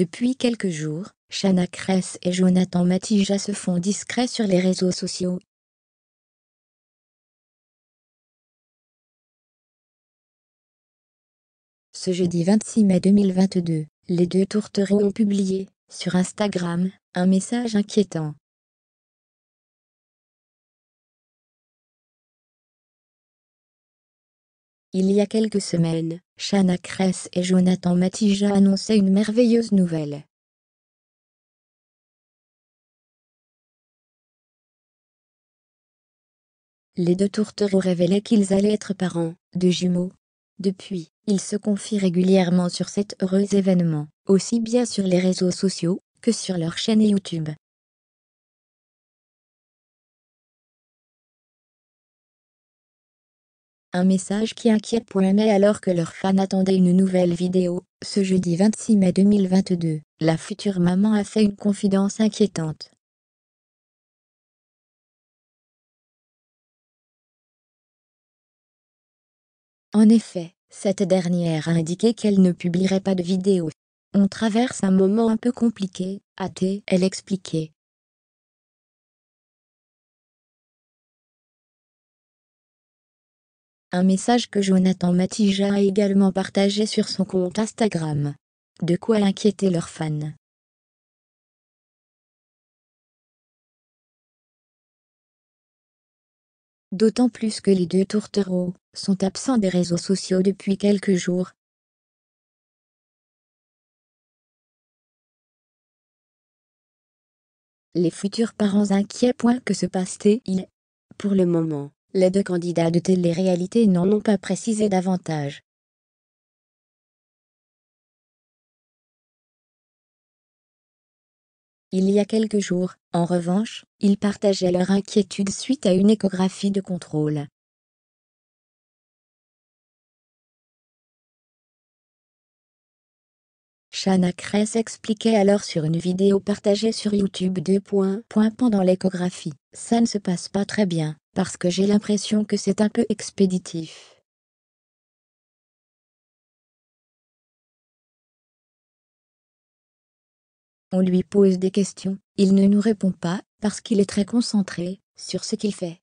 Depuis quelques jours, Shana Kress et Jonathan Matija se font discrets sur les réseaux sociaux. Ce jeudi 26 mai 2022, les deux tourtereaux ont publié, sur Instagram, un message inquiétant, Il y a quelques semaines, Shana Kress et Jonathan Matija annonçaient une merveilleuse nouvelle. Les deux tourtereaux révélaient qu'ils allaient être parents de jumeaux. Depuis, ils se confient régulièrement sur cet heureux événement, aussi bien sur les réseaux sociaux que sur leur chaîne YouTube. Un message qui inquiète pour alors que leurs fans attendaient une nouvelle vidéo. Ce jeudi 26 mai 2022, la future maman a fait une confidence inquiétante. En effet, cette dernière a indiqué qu'elle ne publierait pas de vidéo. On traverse un moment un peu compliqué, a-t-elle expliqué. Un message que Jonathan Matija a également partagé sur son compte Instagram. De quoi inquiéter leurs fans. D'autant plus que les deux tourtereaux sont absents des réseaux sociaux depuis quelques jours, les futurs parents inquiets. Point que se passe-t-il Pour le moment, les deux candidats de télé-réalité n'en ont pas précisé davantage. Il y a quelques jours, en revanche, ils partageaient leur inquiétude suite à une échographie de contrôle. Shana Kress expliquait alors sur une vidéo partagée sur YouTube deux Pendant l'échographie, ça ne se passe pas très bien parce que j'ai l'impression que c'est un peu expéditif. On lui pose des questions, il ne nous répond pas, parce qu'il est très concentré, sur ce qu'il fait.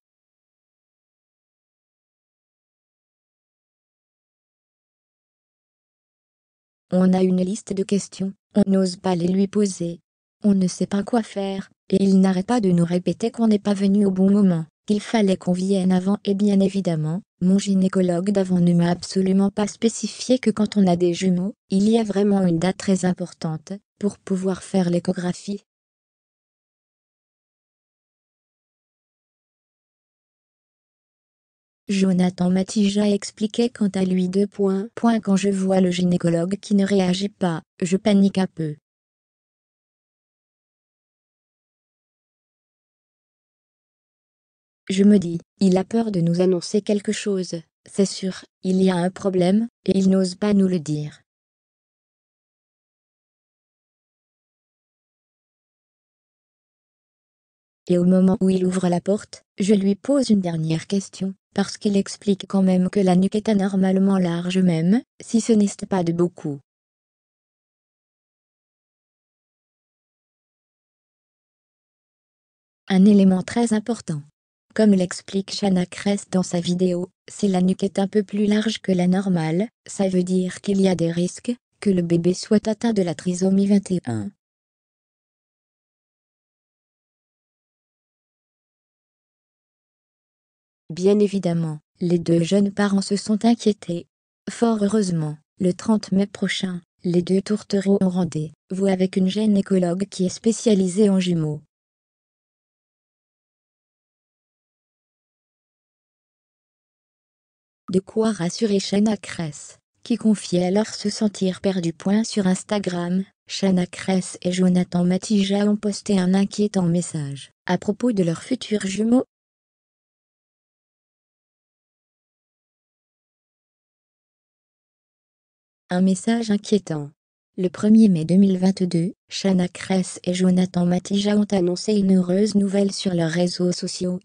On a une liste de questions, on n'ose pas les lui poser. On ne sait pas quoi faire, et il n'arrête pas de nous répéter qu'on n'est pas venu au bon moment. Il fallait qu'on vienne avant et bien évidemment, mon gynécologue d'avant ne m'a absolument pas spécifié que quand on a des jumeaux, il y a vraiment une date très importante pour pouvoir faire l'échographie. Jonathan Matija expliquait quant à lui deux points. quand je vois le gynécologue qui ne réagit pas, je panique un peu. Je me dis, il a peur de nous annoncer quelque chose, c'est sûr, il y a un problème, et il n'ose pas nous le dire. Et au moment où il ouvre la porte, je lui pose une dernière question, parce qu'il explique quand même que la nuque est anormalement large même, si ce n'est pas de beaucoup. Un élément très important. Comme l'explique Shanna Kress dans sa vidéo, si la nuque est un peu plus large que la normale, ça veut dire qu'il y a des risques que le bébé soit atteint de la trisomie 21. Bien évidemment, les deux jeunes parents se sont inquiétés. Fort heureusement, le 30 mai prochain, les deux tourtereaux ont rendez-vous avec une gynécologue qui est spécialisée en jumeaux. De quoi rassurer Shana Kress, qui confiait alors se sentir perdu. Point sur Instagram, Shana Kress et Jonathan Matija ont posté un inquiétant message à propos de leur futur jumeaux. Un message inquiétant. Le 1er mai 2022, Shana Kress et Jonathan Matija ont annoncé une heureuse nouvelle sur leurs réseaux sociaux.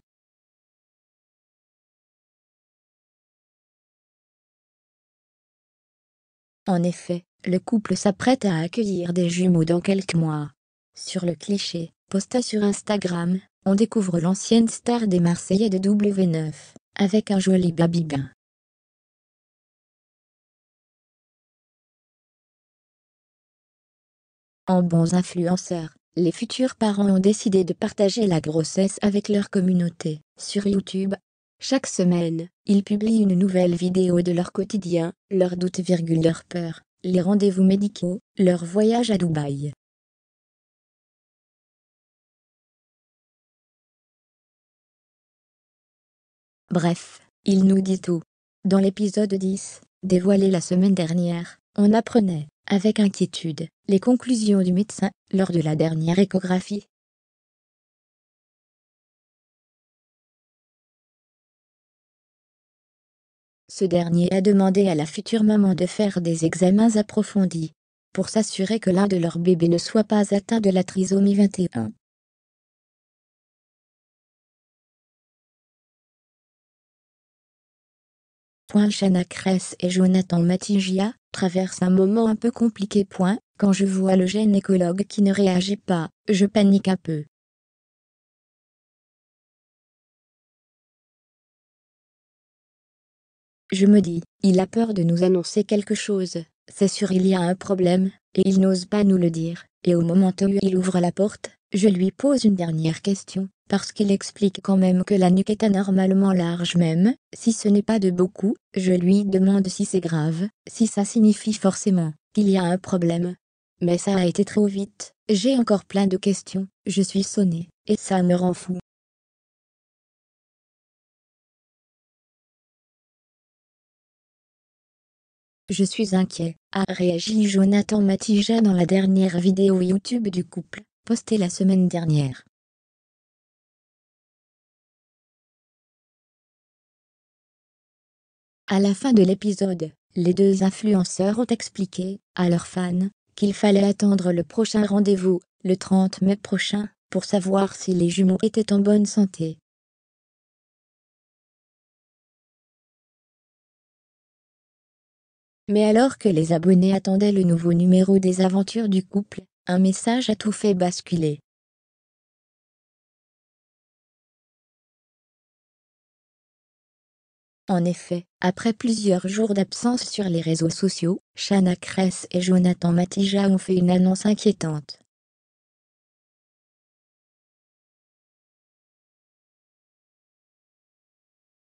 En effet, le couple s'apprête à accueillir des jumeaux dans quelques mois. Sur le cliché, posta sur Instagram, on découvre l'ancienne star des Marseillais de W9, avec un joli babybin. En bons influenceurs, les futurs parents ont décidé de partager la grossesse avec leur communauté, sur YouTube, chaque semaine, ils publient une nouvelle vidéo de leur quotidien, leurs doutes, leurs peurs, les rendez-vous médicaux, leur voyage à Dubaï. Bref, ils nous dit tout. Dans l'épisode 10, dévoilé la semaine dernière, on apprenait, avec inquiétude, les conclusions du médecin lors de la dernière échographie Ce dernier a demandé à la future maman de faire des examens approfondis pour s'assurer que l'un de leurs bébés ne soit pas atteint de la trisomie 21. Shana Kress et Jonathan Matigia traversent un moment un peu compliqué. Quand je vois le gène qui ne réagit pas, je panique un peu. Je me dis, il a peur de nous annoncer quelque chose, c'est sûr il y a un problème, et il n'ose pas nous le dire, et au moment où il ouvre la porte, je lui pose une dernière question, parce qu'il explique quand même que la nuque est anormalement large même, si ce n'est pas de beaucoup, je lui demande si c'est grave, si ça signifie forcément qu'il y a un problème. Mais ça a été trop vite, j'ai encore plein de questions, je suis sonné, et ça me rend fou. Je suis inquiet, a réagi Jonathan Matija dans la dernière vidéo YouTube du couple, postée la semaine dernière. À la fin de l'épisode, les deux influenceurs ont expliqué à leurs fans qu'il fallait attendre le prochain rendez-vous, le 30 mai prochain, pour savoir si les jumeaux étaient en bonne santé. Mais alors que les abonnés attendaient le nouveau numéro des aventures du couple, un message a tout fait basculer. En effet, après plusieurs jours d'absence sur les réseaux sociaux, Shana Kress et Jonathan Matija ont fait une annonce inquiétante.